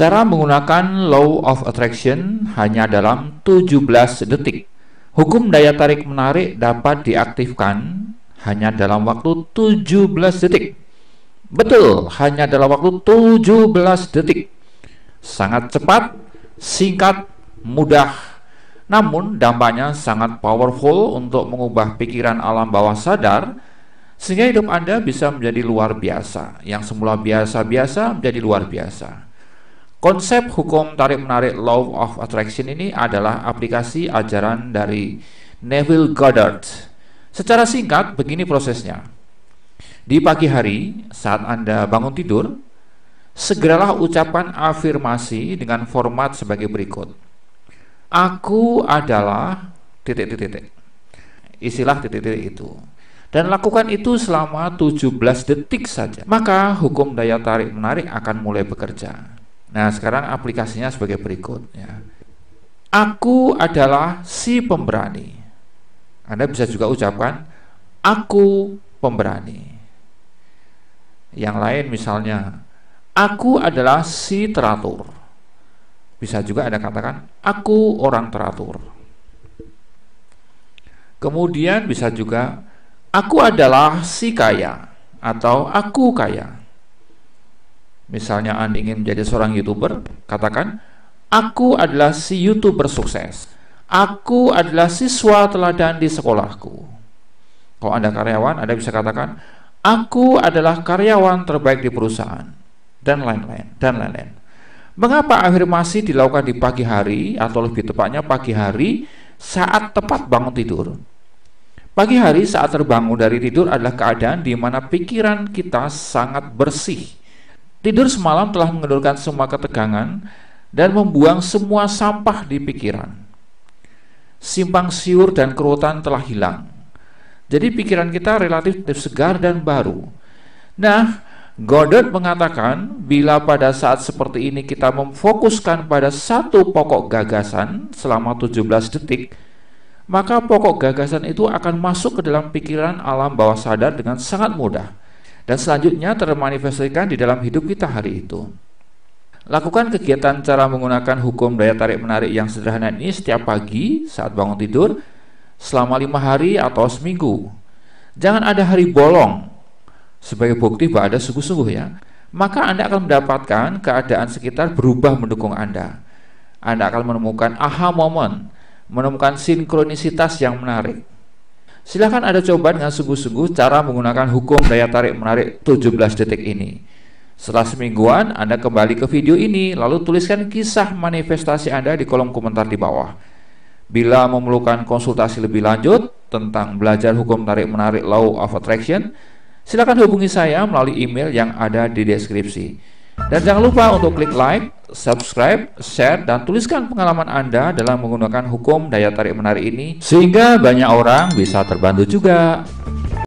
Cara menggunakan Law of Attraction hanya dalam 17 detik. Hukum daya tarik menarik dapat diaktifkan hanya dalam waktu 17 detik. Betul, hanya dalam waktu 17 detik. Sangat cepat, singkat, mudah. Namun dampaknya sangat powerful untuk mengubah pikiran alam bawah sadar sehingga hidup Anda bisa menjadi luar biasa. Yang semula biasa-biasa menjadi luar biasa. Konsep hukum tarik-menarik Law of Attraction ini adalah aplikasi ajaran dari Neville Goddard. Secara singkat, begini prosesnya. Di pagi hari, saat Anda bangun tidur, segeralah ucapan afirmasi dengan format sebagai berikut. Aku adalah titik-titik. Isilah titik-titik itu dan lakukan itu selama 17 detik saja. Maka hukum daya tarik menarik akan mulai bekerja. Nah, sekarang aplikasinya sebagai berikut ya. Aku adalah si pemberani. Anda bisa juga ucapkan aku pemberani. Yang lain misalnya aku adalah si teratur. Bisa juga Anda katakan aku orang teratur. Kemudian bisa juga aku adalah si kaya atau aku kaya. Misalnya Anda ingin menjadi seorang YouTuber, katakan, Aku adalah si YouTuber sukses. Aku adalah siswa teladan di sekolahku. Kalau Anda karyawan, Anda bisa katakan, Aku adalah karyawan terbaik di perusahaan. Dan lain-lain, dan lain-lain. Mengapa afirmasi dilakukan di pagi hari, atau lebih tepatnya pagi hari, saat tepat bangun tidur? Pagi hari saat terbangun dari tidur adalah keadaan di mana pikiran kita sangat bersih Tidur semalam telah mengendurkan semua ketegangan dan membuang semua sampah di pikiran. Simpang siur dan kerutan telah hilang. Jadi pikiran kita relatif segar dan baru. Nah, Goddard mengatakan, bila pada saat seperti ini kita memfokuskan pada satu pokok gagasan selama 17 detik, maka pokok gagasan itu akan masuk ke dalam pikiran alam bawah sadar dengan sangat mudah dan selanjutnya termanifestasikan di dalam hidup kita hari itu. Lakukan kegiatan cara menggunakan hukum daya tarik menarik yang sederhana ini setiap pagi saat bangun tidur selama lima hari atau seminggu. Jangan ada hari bolong sebagai bukti bahwa ada sungguh-sungguh ya. Maka Anda akan mendapatkan keadaan sekitar berubah mendukung Anda. Anda akan menemukan aha moment, menemukan sinkronisitas yang menarik. Silahkan Anda coba dengan sungguh-sungguh cara menggunakan hukum daya tarik menarik 17 detik ini. Setelah semingguan, Anda kembali ke video ini, lalu tuliskan kisah manifestasi Anda di kolom komentar di bawah. Bila memerlukan konsultasi lebih lanjut tentang belajar hukum tarik-menarik Law of Attraction, silakan hubungi saya melalui email yang ada di deskripsi. Dan jangan lupa untuk klik like, subscribe, share, dan tuliskan pengalaman Anda dalam menggunakan hukum daya tarik menarik ini sehingga banyak orang bisa terbantu juga.